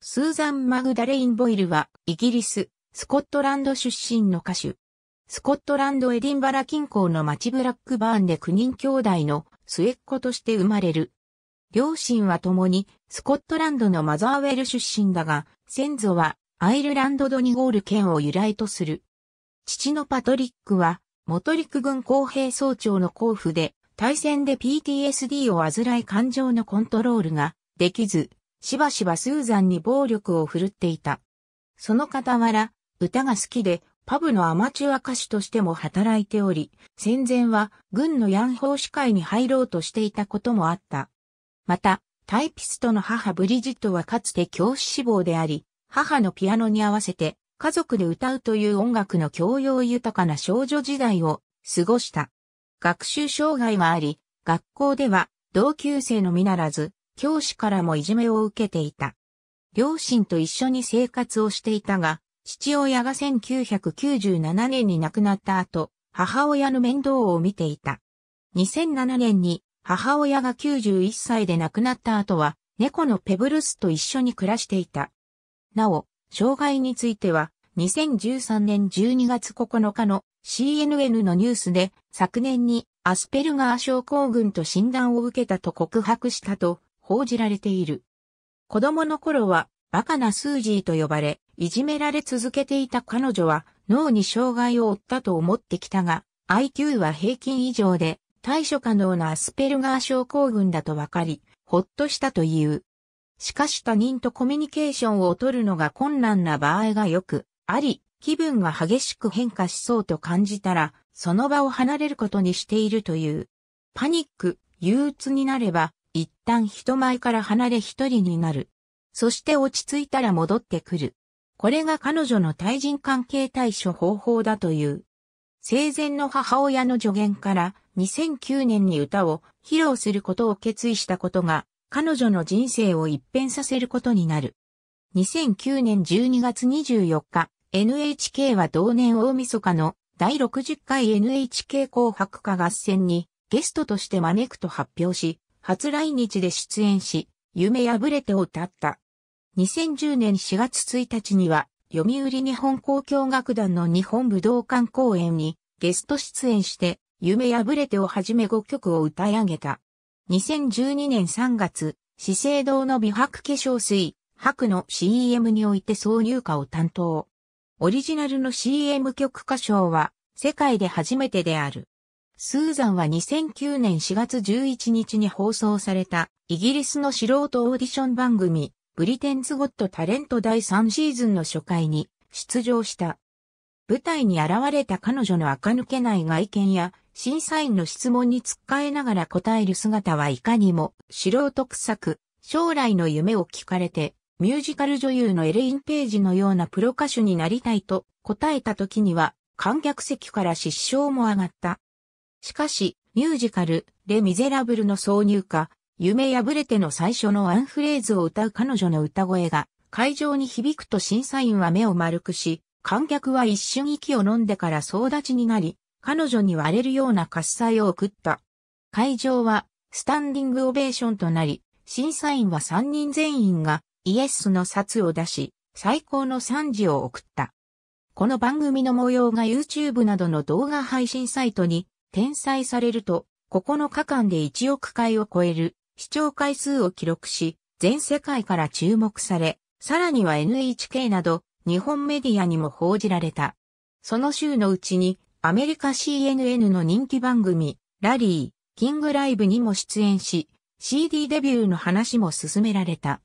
スーザン・マグダレイン・ボイルは、イギリス、スコットランド出身の歌手。スコットランド・エディンバラ近郊の町ブラックバーンで9人兄弟の末っ子として生まれる。両親は共にスコットランドのマザーウェル出身だが、先祖はアイルランドドニゴール県を由来とする。父のパトリックは、元陸軍公兵総長の交付で、対戦で PTSD を患い感情のコントロールができず、しばしばスーザンに暴力を振るっていた。その傍ら、歌が好きで、パブのアマチュア歌手としても働いており、戦前は軍のヤンホー司会に入ろうとしていたこともあった。また、タイピストの母ブリジットはかつて教師志望であり、母のピアノに合わせて家族で歌うという音楽の教養豊かな少女時代を過ごした。学習障害はあり、学校では同級生のみならず、教師からもいじめを受けていた。両親と一緒に生活をしていたが、父親が1997年に亡くなった後、母親の面倒を見ていた。2007年に母親が91歳で亡くなった後は、猫のペブルスと一緒に暮らしていた。なお、障害については、2013年12月9日の CNN のニュースで、昨年にアスペルガー症候群と診断を受けたと告白したと、報じられている。子供の頃はバカなスージーと呼ばれ、いじめられ続けていた彼女は脳に障害を負ったと思ってきたが、IQ は平均以上で対処可能なアスペルガー症候群だと分かり、ほっとしたという。しかし他人とコミュニケーションを取るのが困難な場合がよくあり、気分が激しく変化しそうと感じたら、その場を離れることにしているという。パニック、憂鬱になれば、一旦人前から離れ一人になる。そして落ち着いたら戻ってくる。これが彼女の対人関係対処方法だという。生前の母親の助言から2009年に歌を披露することを決意したことが彼女の人生を一変させることになる。2009年12月24日、NHK は同年大晦日の第60回 NHK 紅白歌合戦にゲストとして招くと発表し、初来日で出演し、夢破れてを歌った。2010年4月1日には、読売日本交響楽団の日本武道館公演にゲスト出演して、夢破れてをはじめ5曲を歌い上げた。2012年3月、資生堂の美白化粧水、白の CM において挿入歌を担当。オリジナルの CM 曲歌唱は、世界で初めてである。スーザンは2009年4月11日に放送されたイギリスの素人オーディション番組ブリテンズ・ゴット・タレント第3シーズンの初回に出場した。舞台に現れた彼女の垢抜けない外見や審査員の質問に突っかえながら答える姿はいかにも素人臭く将来の夢を聞かれてミュージカル女優のエレイン・ページのようなプロ歌手になりたいと答えた時には観客席から失笑も上がった。しかし、ミュージカル、レ・ミゼラブルの挿入歌、夢破れての最初のワンフレーズを歌う彼女の歌声が、会場に響くと審査員は目を丸くし、観客は一瞬息を飲んでから総立ちになり、彼女に割れるような喝采を送った。会場は、スタンディングオベーションとなり、審査員は3人全員がイエスの札を出し、最高の賛辞を送った。この番組の模様が YouTube などの動画配信サイトに転載されると、9日間で1億回を超える視聴回数を記録し、全世界から注目され、さらには NHK など日本メディアにも報じられた。その週のうちにアメリカ CNN の人気番組、ラリー、キングライブにも出演し、CD デビューの話も進められた。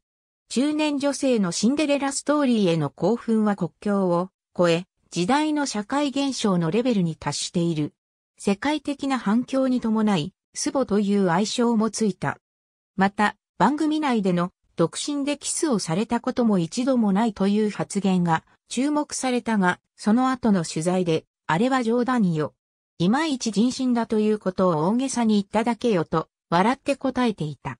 中年女性のシンデレラストーリーへの興奮は国境を超え、時代の社会現象のレベルに達している。世界的な反響に伴い、スボという愛称もついた。また、番組内での独身でキスをされたことも一度もないという発言が注目されたが、その後の取材で、あれは冗談よ。いまいち人心だということを大げさに言っただけよと、笑って答えていた。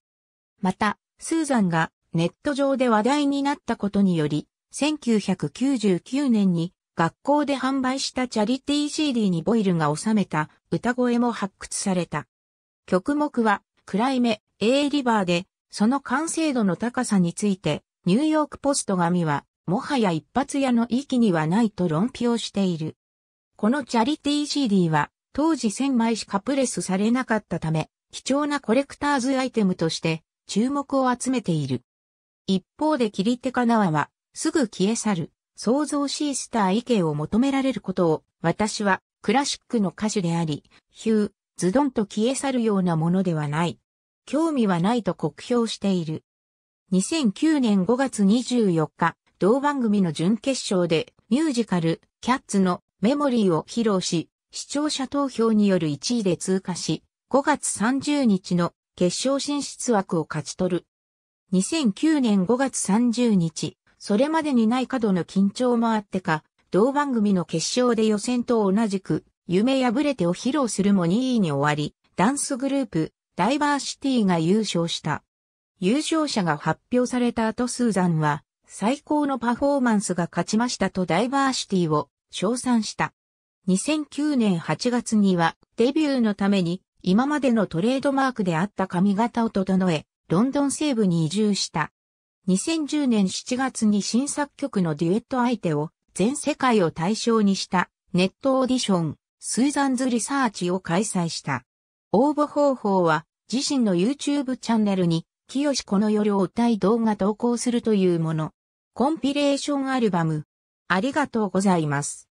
また、スーザンがネット上で話題になったことにより、1999年に学校で販売したチャリティー CD にボイルが収めた歌声も発掘された。曲目は、暗い目、A リバーで、その完成度の高さについて、ニューヨークポスト紙は、もはや一発屋の域にはないと論評している。このチャリティー CD は、当時1000枚しかプレスされなかったため、貴重なコレクターズアイテムとして、注目を集めている。一方で切手かなわは、すぐ消え去る。創造シースター意見を求められることを、私はクラシックの歌手であり、ヒュー、ズドンと消え去るようなものではない。興味はないと酷評している。2009年5月24日、同番組の準決勝でミュージカル、キャッツのメモリーを披露し、視聴者投票による1位で通過し、5月30日の決勝進出枠を勝ち取る。2009年5月30日、それまでにない過度の緊張もあってか、同番組の決勝で予選と同じく、夢破れてを披露するも2位に終わり、ダンスグループ、ダイバーシティが優勝した。優勝者が発表された後スーザンは、最高のパフォーマンスが勝ちましたとダイバーシティを称賛した。2009年8月にはデビューのために今までのトレードマークであった髪型を整え、ロンドン西部に移住した。2010年7月に新作曲のデュエット相手を全世界を対象にしたネットオーディション、スーザンズリサーチを開催した。応募方法は自身の YouTube チャンネルに、清子の夜を歌い動画投稿するというもの。コンピレーションアルバム。ありがとうございます。